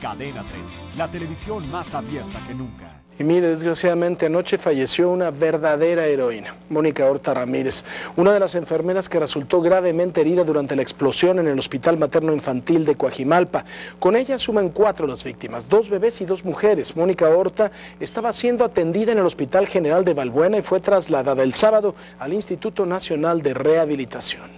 Cadena 30, la televisión más abierta que nunca. Y mire, desgraciadamente anoche falleció una verdadera heroína, Mónica Horta Ramírez, una de las enfermeras que resultó gravemente herida durante la explosión en el Hospital Materno Infantil de Coajimalpa. Con ella suman cuatro las víctimas, dos bebés y dos mujeres. Mónica Horta estaba siendo atendida en el Hospital General de Balbuena y fue trasladada el sábado al Instituto Nacional de Rehabilitación.